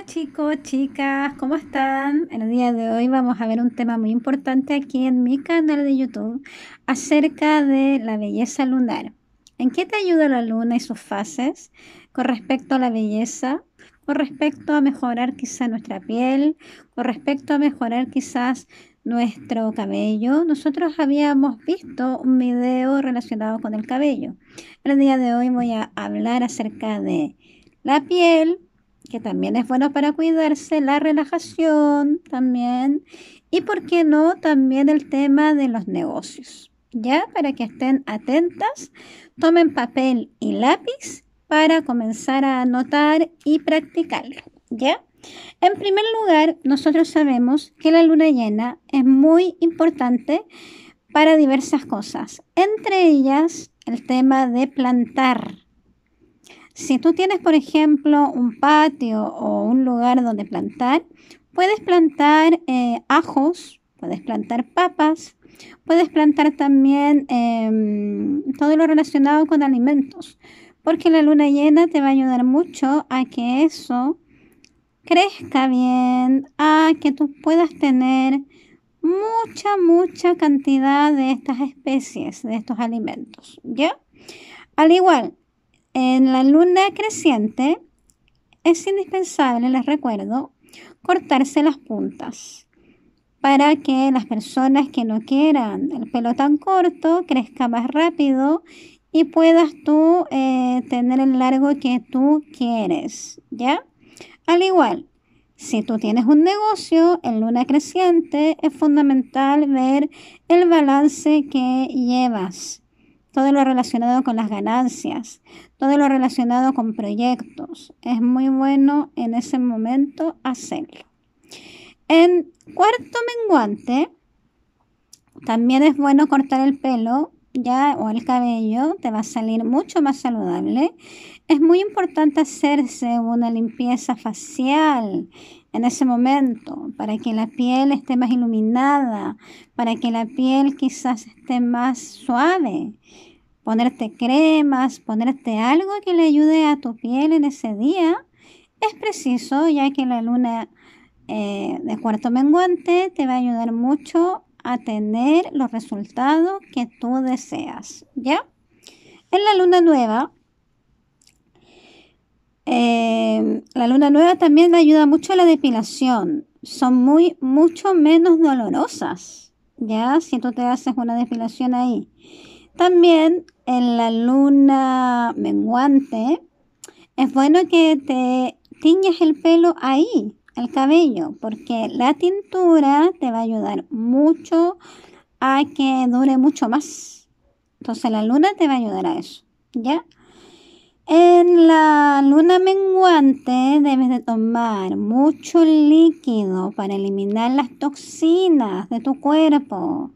Hola chicos, chicas, ¿cómo están? El día de hoy vamos a ver un tema muy importante aquí en mi canal de YouTube acerca de la belleza lunar. ¿En qué te ayuda la luna y sus fases con respecto a la belleza? Con respecto a mejorar quizás nuestra piel, con respecto a mejorar quizás nuestro cabello. Nosotros habíamos visto un video relacionado con el cabello. El día de hoy voy a hablar acerca de la piel, que también es bueno para cuidarse, la relajación también y, por qué no, también el tema de los negocios. Ya, para que estén atentas, tomen papel y lápiz para comenzar a anotar y practicarlo. ¿Ya? En primer lugar, nosotros sabemos que la luna llena es muy importante para diversas cosas, entre ellas el tema de plantar. Si tú tienes, por ejemplo, un patio o un lugar donde plantar, puedes plantar eh, ajos, puedes plantar papas, puedes plantar también em, todo lo relacionado con alimentos, porque la luna llena te va a ayudar mucho a que eso crezca bien, a que tú puedas tener mucha, mucha cantidad de estas especies, de estos alimentos, ¿ya? Al igual en la luna creciente es indispensable, les recuerdo, cortarse las puntas para que las personas que no quieran el pelo tan corto crezca más rápido y puedas tú eh, tener el largo que tú quieres, ¿ya? Al igual, si tú tienes un negocio en luna creciente, es fundamental ver el balance que llevas todo lo relacionado con las ganancias, todo lo relacionado con proyectos. Es muy bueno en ese momento hacerlo. En cuarto menguante, también es bueno cortar el pelo ya o el cabello, te va a salir mucho más saludable. Es muy importante hacerse una limpieza facial en ese momento para que la piel esté más iluminada, para que la piel quizás esté más suave ponerte cremas, ponerte algo que le ayude a tu piel en ese día, es preciso ya que la luna eh, de cuarto menguante te va a ayudar mucho a tener los resultados que tú deseas, ¿ya? En la luna nueva, eh, la luna nueva también me ayuda mucho a la depilación. Son muy, mucho menos dolorosas, ¿ya? Si tú te haces una depilación ahí. También en la luna menguante, es bueno que te tiñas el pelo ahí, el cabello, porque la tintura te va a ayudar mucho a que dure mucho más. Entonces la luna te va a ayudar a eso, ¿ya? En la luna menguante debes de tomar mucho líquido para eliminar las toxinas de tu cuerpo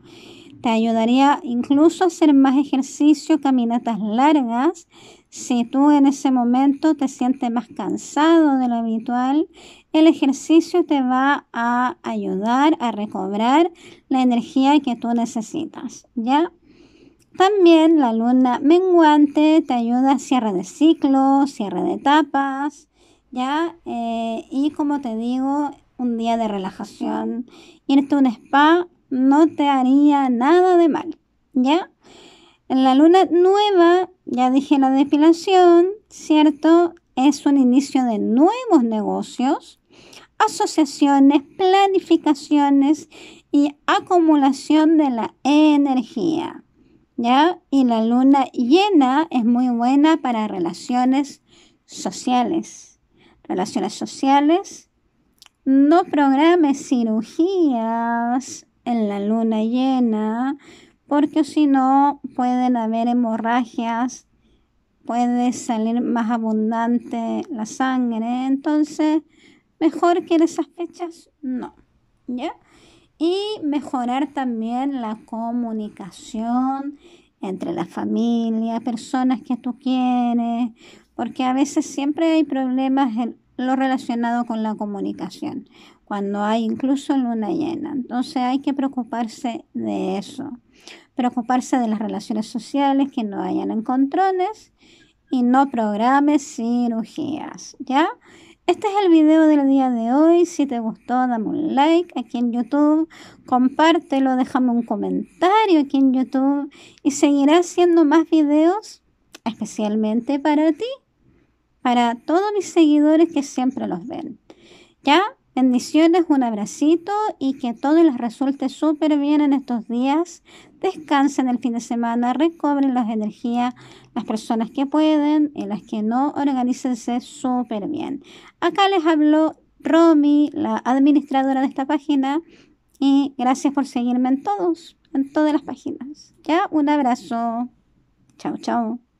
te ayudaría incluso a hacer más ejercicio, caminatas largas, si tú en ese momento te sientes más cansado de lo habitual, el ejercicio te va a ayudar a recobrar la energía que tú necesitas, ¿ya? También la luna menguante te ayuda a cierre de ciclos, cierre de etapas, ¿ya? Eh, y como te digo, un día de relajación, irte a un spa no te haría nada de mal, ¿ya? En la luna nueva, ya dije la depilación, ¿cierto? Es un inicio de nuevos negocios, asociaciones, planificaciones y acumulación de la energía. ¿Ya? Y la luna llena es muy buena para relaciones sociales. Relaciones sociales. No programes cirugías en la luna llena, porque si no pueden haber hemorragias, puede salir más abundante la sangre, entonces mejor que en esas fechas no, ¿ya? Y mejorar también la comunicación entre la familia, personas que tú quieres, porque a veces siempre hay problemas en lo relacionado con la comunicación cuando hay incluso luna llena. Entonces hay que preocuparse de eso, preocuparse de las relaciones sociales, que no hayan encontrones y no programes cirugías, ¿ya? Este es el video del día de hoy. Si te gustó, dame un like aquí en YouTube, compártelo, déjame un comentario aquí en YouTube y seguiré haciendo más videos especialmente para ti, para todos mis seguidores que siempre los ven. ¿Ya? Bendiciones, un abracito y que todo les resulte súper bien en estos días. Descansen el fin de semana, recobren las energías, las personas que pueden y las que no, organícense súper bien. Acá les habló Romy, la administradora de esta página, y gracias por seguirme en todos, en todas las páginas. Ya, un abrazo. Chao, chao.